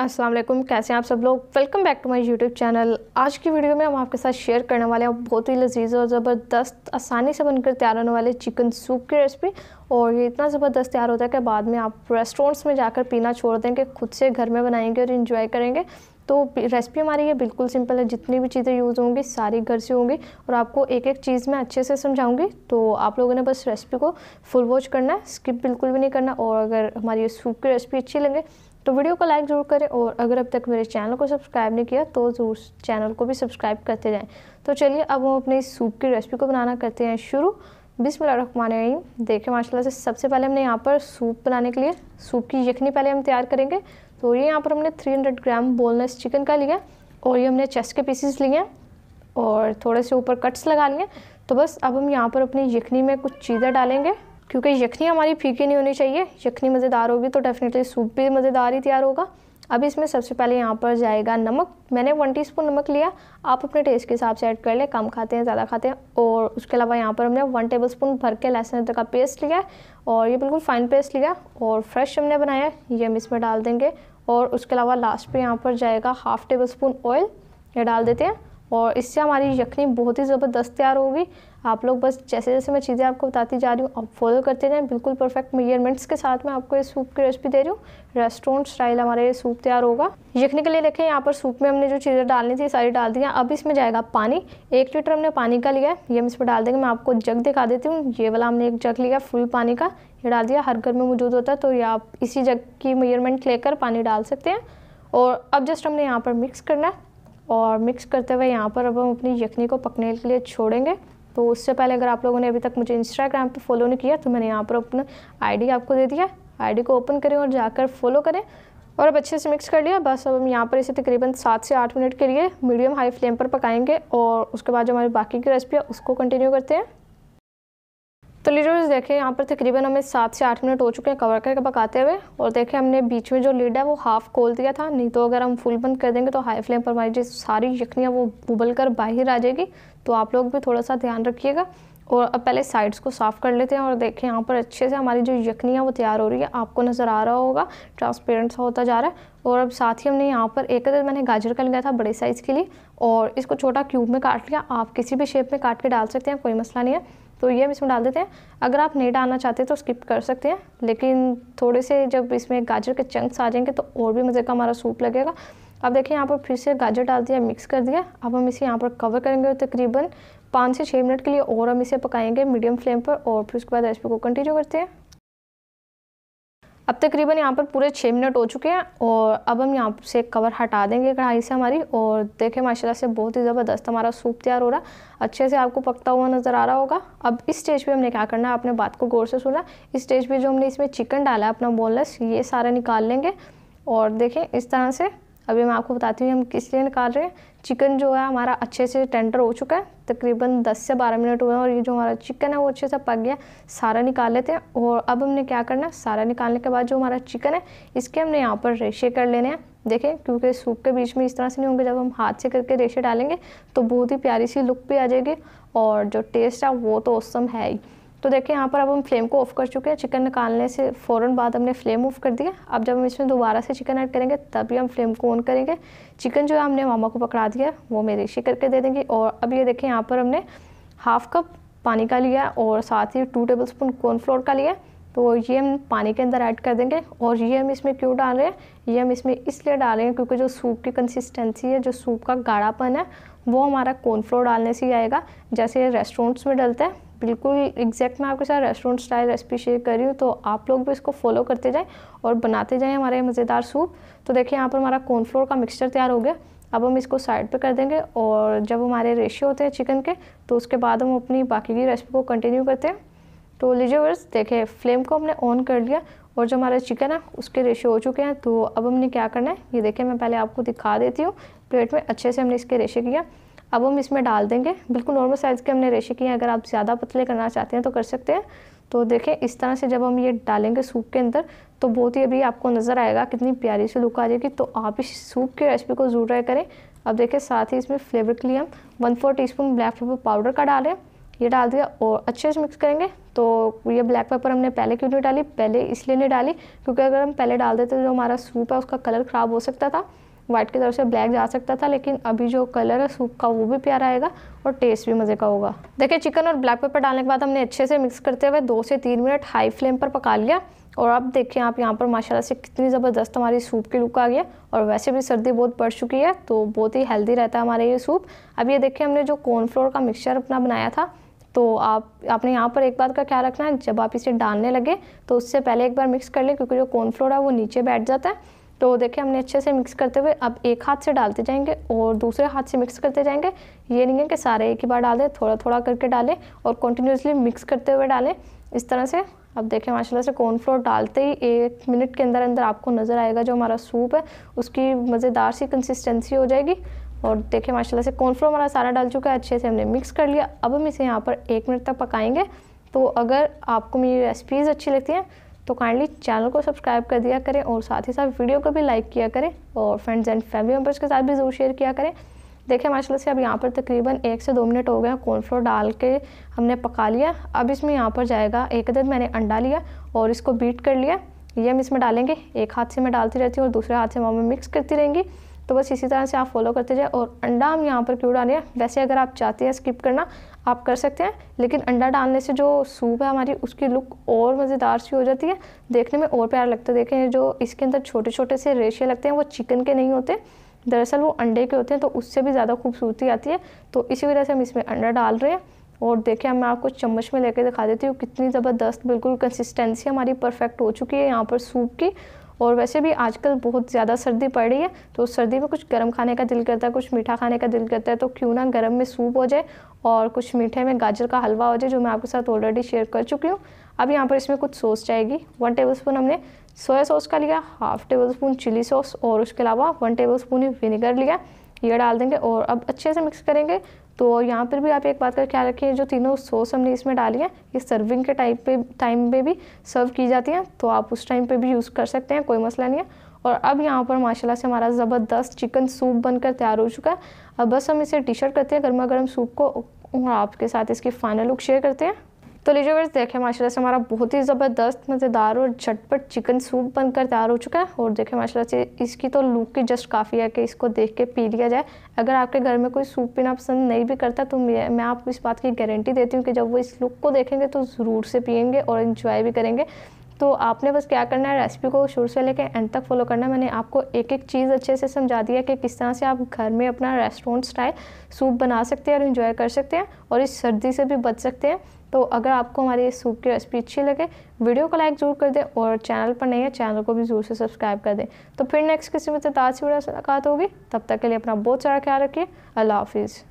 अस्सलाम वालेकुम कैसे हैं आप सब लोग welcome back to my YouTube channel आज की वीडियो में हम आपके साथ शेयर करने वाले हैं बहुत ही लजीज और ज़बरदस्त आसानी से बनकर तैयार होने वाले चिकन सूप की रेसिपी और ये इतना ज़बरदस्त तैयार होता है कि बाद में आप रेस्टोरेंट्स में जाकर पीना छोड़ देंगे खुद से घर में बनाएंगे और इन्जॉय करेंगे तो रेसिपी हमारी ये बिल्कुल सिंपल है जितनी भी चीज़ें यूज़ होंगी सारी घर से होंगी और आपको एक एक चीज़ में अच्छे से समझाऊंगी तो आप लोगों ने बस रेसिपी को फुल वॉच करना है स्किप बिल्कुल भी नहीं करना और अगर हमारी ये सूप की रेसिपी अच्छी लगे तो वीडियो को लाइक ज़रूर करें और अगर अब तक मेरे चैनल को सब्सक्राइब नहीं किया तो ज़रूर चैनल को भी सब्सक्राइब करते जाएं तो चलिए अब हम अपने इस सूप की रेसिपी को बनाना करते हैं शुरू बिसमीम देखें माशाल्लाह से सबसे पहले हमने यहाँ पर सूप बनाने के लिए सूप की यखनी पहले हम तैयार करेंगे तो ये यहाँ पर हमने हंड्रेड ग्राम बोनलेस चिकन का लिया और ये हमने चेस्ट के पीसेस लिए हैं और थोड़े से ऊपर कट्स लगा लिए तो बस अब हम यहाँ पर अपनी यखनी में कुछ चीज़ें डालेंगे क्योंकि यखनी हमारी फीकी नहीं होनी चाहिए यखनी मज़ेदार होगी तो डेफ़िनेटली सूप भी मज़ेदार ही तैयार होगा अब इसमें सबसे पहले यहाँ पर जाएगा नमक मैंने वन टीस्पून नमक लिया आप अपने टेस्ट के हिसाब से ऐड कर ले कम खाते हैं ज़्यादा खाते हैं और उसके अलावा यहाँ पर हमने वन टेबल स्पून भर के लहसुन अदरक का पेस्ट लिया और ये बिल्कुल फाइन पेस्ट लिया और फ्रेश हमने बनाया ये हम इसमें डाल देंगे और उसके अलावा लास्ट पर यहाँ पर जाएगा हाफ़ टेबल स्पून ऑयल ये डाल देते हैं और इससे हमारी यखनी बहुत ही ज़बरदस्त तैयार होगी आप लोग बस जैसे जैसे मैं चीज़ें आपको बताती जा रही हूँ आप फॉलो करते जाएँ बिल्कुल परफेक्ट मेजरमेंट्स के साथ मैं आपको इस सूप की रेसिपी दे रही हूँ रेस्टोरेंट स्टाइल हमारा ये सूप तैयार होगा यखने के लिए रखें यहाँ पर सूप में हमने जो चीज़ें डालनी थी सारी डाल दी हैं अब इसमें जाएगा पानी एक लीटर हमने पानी का लिया है ये हम इसमें डाल देंगे मैं आपको जग दिखा देती हूँ ये वाला हमने एक जग लिया फुल पानी का ये डाल दिया हर घर में मौजूद होता है तो ये आप इसी जग की मेजरमेंट लेकर पानी डाल सकते हैं और अब जस्ट हमने यहाँ पर मिक्स करना है और मिक्स करते हुए यहाँ पर अब हम अपनी यखनी को पकने के लिए छोड़ेंगे तो उससे पहले अगर आप लोगों ने अभी तक मुझे इंस्टाग्राम पर फॉलो नहीं किया तो मैंने यहाँ पर अपना आईडी आपको दे दिया आईडी को ओपन करें और जाकर फॉलो करें और अब अच्छे से मिक्स कर लिया बस अब हम यहाँ पर इसे तकरीबन सात से आठ मिनट के लिए मीडियम हाई फ्लेम पर पकाएंगे और उसके बाद जो हमारी बाकी की रेसिपी है उसको कंटिन्यू करते हैं तो लीडर्स देखें यहाँ पर तकरीबन हमें सात से आठ मिनट हो चुके हैं कवर करके पकाते हुए और देखें हमने बीच में जो लीड है वो हाफ़ खोल दिया था नहीं तो अगर हम फुल बंद कर देंगे तो हाई फ्लेम पर हमारी जो सारी यखनियाँ वो उबल कर बाहर आ जाएगी तो आप लोग भी थोड़ा सा ध्यान रखिएगा और अब पहले साइड्स को साफ़ कर लेते हैं और देखें यहाँ पर अच्छे से हमारी जो यखनी है वो तैयार हो रही है आपको नज़र आ रहा होगा ट्रांसपेरेंट सा होता जा रहा है और अब साथ ही हमने यहाँ पर एक अदर मैंने गाजर का लिया था बड़े साइज़ के लिए और इसको छोटा क्यूब में काट लिया आप किसी भी शेप में काट के डाल सकते हैं कोई मसला नहीं है तो ये हम इसमें डाल देते हैं अगर आप नहीं डालना चाहते तो स्किप कर सकते हैं लेकिन थोड़े से जब इसमें गाजर के चंक्स आ जाएंगे तो और भी मज़े का हमारा सूप लगेगा अब देखिए यहाँ पर फिर से गाजर डाल दिया मिक्स कर दिया अब हम इसे यहाँ पर कवर करेंगे तकरीबन पाँच से छः मिनट के लिए और हम इसे पकाएंगे मीडियम फ्लेम पर और फिर उसके बाद रेसिपी को कंटिन्यू करते हैं अब तकरीबन यहाँ पर पूरे छः मिनट हो चुके हैं और अब हम यहाँ से कवर हटा देंगे कढ़ाई से हमारी और देखें माशाल्लाह से बहुत ही ज़बरदस्त हमारा सूप तैयार हो रहा अच्छे से आपको पकता हुआ नज़र आ रहा होगा अब इस स्टेज पे हमने क्या करना है आपने बात को गौर से सुना इस स्टेज पे जो हमने इसमें चिकन डाला है अपना बोनलेस ये सारा निकाल लेंगे और देखें इस तरह से अभी मैं आपको बताती हूँ हम किस लिए निकाल रहे हैं चिकन जो है हमारा अच्छे से टेंडर हो चुका है तकरीबन 10 से 12 मिनट हुए हैं और ये जो हमारा चिकन है वो अच्छे से पक गया सारा निकाल लेते हैं और अब हमने क्या करना है सारा निकालने के बाद जो हमारा चिकन है इसके हमने यहाँ पर रेशे कर लेने हैं देखें क्योंकि सूप के बीच में इस तरह से नहीं होंगे जब हम हाथ से करके रेशे डालेंगे तो बहुत ही प्यारी सी लुक भी आ जाएगी और जो टेस्ट है वो तो औसम है ही तो देखिए यहाँ पर अब हम फ्लेम को ऑफ़ कर चुके हैं चिकन निकालने से फ़ौरन बाद हमने फ्लेम ऑफ़ कर दिया अब जब हम इसमें दोबारा से चिकन ऐड करेंगे भी हम फ्लेम को ऑन करेंगे चिकन जो है हमने मामा को पकड़ा दिया वो मेरेशी करके दे देंगे और अब ये देखें यहाँ पर हमने हाफ़ कप पानी का लिया और साथ ही टू टेबल स्पून कॉर्नफ्लोर का लिया तो ये हम पानी के अंदर ऐड कर देंगे और ये हम इसमें क्यों डाल रहे हैं ये हम इसमें इसलिए डाल रहे हैं क्योंकि जो सूप की कंसिस्टेंसी है जो सूप का गाढ़ापन है वो हमारा कॉर्नफ्लोर डालने से ही आएगा जैसे रेस्टोरेंट्स में डलता है बिल्कुल एग्जैक्ट मैं आपके साथ रेस्टोरेंट स्टाइल रेसिपी शेयर कर रही हूँ तो आप लोग भी इसको फॉलो करते जाएँ और बनाते जाएँ हमारे मज़ेदार सूप तो देखिए यहाँ पर हमारा कॉर्नफ्लोर का मिक्सचर तैयार हो गया अब हम इसको साइड पे कर देंगे और जब हमारे रेशियो होते हैं चिकन के तो उसके बाद हम अपनी बाकी की रेसिपी को कंटिन्यू करते हैं तो लीजिए वर्स देखिए फ्लेम को हमने ऑन कर लिया और जो हमारा चिकन है उसके रेशे हो चुके हैं तो अब हमने क्या करना है ये देखिए मैं पहले आपको दिखा देती हूँ प्लेट में अच्छे से हमने इसके रेशे किया अब हम इसमें डाल देंगे बिल्कुल नॉर्मल साइज़ के हमने रेशे किए हैं अगर आप ज़्यादा पतले करना चाहते हैं तो कर सकते हैं तो देखें इस तरह से जब हम ये डालेंगे सूप के अंदर तो बहुत ही अभी आपको नज़र आएगा कितनी प्यारी सी लुक आ जाएगी तो आप इस सूप की रेसिपी को ज़रूर ट्राई करें अब देखें साथ ही इसमें फ्लेवर के लिए हम one four teaspoon black pepper powder का डालें ये डाल दिया और अच्छे से मिक्स करेंगे तो ये ब्लैक पेपर हमने पहले क्यों नहीं डाली पहले इसलिए नहीं डाली क्योंकि अगर हम पहले डाल देते तो जो हमारा सूप है उसका कलर ख़राब हो सकता था व्हाइट की तरफ से ब्लैक जा सकता था लेकिन अभी जो कलर है सूप का वो भी प्यारा आएगा और टेस्ट भी मज़े का होगा देखिए चिकन और ब्लैक पेपर डालने के बाद हमने अच्छे से मिक्स करते हुए दो से तीन मिनट हाई फ्लेम पर पका लिया और अब देखिए आप यहाँ पर माशाल्लाह से कितनी ज़बरदस्त हमारी सूप की लुक आ गया और वैसे भी सर्दी बहुत बढ़ चुकी है तो बहुत ही हेल्दी रहता है हमारा ये सूप अब ये देखिए हमने जो कॉर्नफ्लोर का मिक्सचर अपना बनाया था तो आप आपने यहाँ पर एक बात का ख्याल रखना है जब आप इसे डालने लगे तो उससे पहले एक बार मिक्स कर लें क्योंकि जो कॉर्नफ्लोर है वो नीचे बैठ जाता है तो देखिए हमने अच्छे से मिक्स करते हुए अब एक हाथ से डालते जाएंगे और दूसरे हाथ से मिक्स करते जाएंगे ये नहीं है कि सारे एक ही बार डालें थोड़ा थोड़ा करके डालें और कंटिन्यूसली मिक्स करते हुए डालें इस तरह से अब देखें माशाल्लाह से कॉर्नफ्लोर डालते ही एक मिनट के अंदर अंदर आपको नज़र आएगा जो हमारा सूप है उसकी मज़ेदार सी कंसिस्टेंसी हो जाएगी और देखें माशाल्लाह से कॉर्नफ्लोर हमारा सारा डाल चुका है अच्छे से हमने मिक्स कर लिया अब हम इसे यहाँ पर एक मिनट तक पकाएँगे तो अगर आपको मेरी रेसिपीज़ अच्छी लगती हैं तो काइंडली चैनल को सब्सक्राइब कर दिया करें और साथ ही साथ वीडियो को भी लाइक किया करें और फ्रेंड्स एंड फैमिली मेम्बर्स के साथ भी ज़रूर शेयर किया करें देखिए माशाल्लाह से अब यहाँ पर तकरीबन एक से दो मिनट हो गए हैं कॉर्नफ्लोर डाल के हमने पका लिया अब इसमें यहाँ पर जाएगा एक अदद मैंने अंडा लिया और इसको बीट कर लिया ये हम इसमें डालेंगे एक हाथ से मैं डालती रहती हूँ और दूसरे हाथ से मामा मिक्स करती रहेंगी तो बस इसी तरह से आप फॉलो करते जाए और अंडा हम यहाँ पर क्यों डाले हैं वैसे अगर आप चाहते हैं स्किप करना आप कर सकते हैं लेकिन अंडा डालने से जो सूप है हमारी उसकी लुक और मज़ेदार सी हो जाती है देखने में और प्यार लगता है देखें जो इसके अंदर छोटे छोटे से रेशे लगते हैं वो चिकन के नहीं होते दरअसल वो अंडे के होते हैं तो उससे भी ज़्यादा खूबसूरती आती है तो इसी वजह से हम इसमें अंडा डाल रहे हैं और देखिए मैं आपको चम्मच में लेके दिखा देती हूँ कितनी ज़बरदस्त बिल्कुल कंसिस्टेंसी हमारी परफेक्ट हो चुकी है यहाँ पर सूप की और वैसे भी आजकल बहुत ज़्यादा सर्दी पड़ रही है तो सर्दी में कुछ गर्म खाने का दिल करता है कुछ मीठा खाने का दिल करता है तो क्यों ना गर्म में सूप हो जाए और कुछ मीठे में गाजर का हलवा हो जाए जो मैं आपके साथ ऑलरेडी शेयर कर चुकी हूँ अब यहाँ पर इसमें कुछ सॉस जाएगी वन टेबल स्पून हमने सोया सॉस का लिया half tablespoon chilli sauce और उसके अलावा वन टेबल स्पून ही विनेगर लिया ये डाल देंगे और अब अच्छे से मिक्स करेंगे तो यहाँ पर भी आप एक बात का ख्याल रखिए जो तीनों सॉस हमने इसमें डाली है ये सर्विंग के टाइप पे टाइम पे भी सर्व की जाती हैं तो आप उस टाइम पे भी यूज़ कर सकते हैं कोई मसला नहीं है और अब यहाँ पर माशाल्लाह से हमारा ज़बरदस्त चिकन सूप बनकर तैयार हो चुका है अब बस हम इसे टी शर्ट करते हैं गर्मा गर्म सूप को और आपके साथ इसकी फ़ाइनल लुक शेयर करते हैं तो लीजिए वर्ष देखें माशाल्लाह से हमारा बहुत ही ज़बरदस्त मज़ेदार और झटपट चिकन सूप बनकर तैयार हो चुका है और देखें माशाल्लाह से इसकी तो लुक की जस्ट काफ़ी है कि इसको देख के पी लिया जाए अगर आपके घर में कोई सूप पीना पसंद नहीं भी करता तो मैं आपको इस बात की गारंटी देती हूँ कि जब वो इस लुक को देखेंगे तो ज़रूर से पियेंगे और इन्जॉय भी करेंगे तो आपने बस क्या करना है रेसिपी को शुरू से लेकर एंड तक फॉलो करना है मैंने आपको एक एक चीज़ अच्छे से समझा दिया कि किस तरह से आप घर में अपना रेस्टोरेंट स्टाइल सूप बना सकते हैं और इन्जॉय कर सकते हैं और इस सर्दी से भी बच सकते हैं तो अगर आपको हमारी इस सूप की रेसिपी अच्छी लगे वीडियो को लाइक ज़रूर कर दें और चैनल पर नहीं है चैनल को भी ज़रूर से सब्सक्राइब कर दें तो फिर नेक्स्ट किसी में तो ताज़ से मुलाकात होगी तब तक के लिए अपना बहुत सारा ख्याल रखिए अल्लाह हाफिज़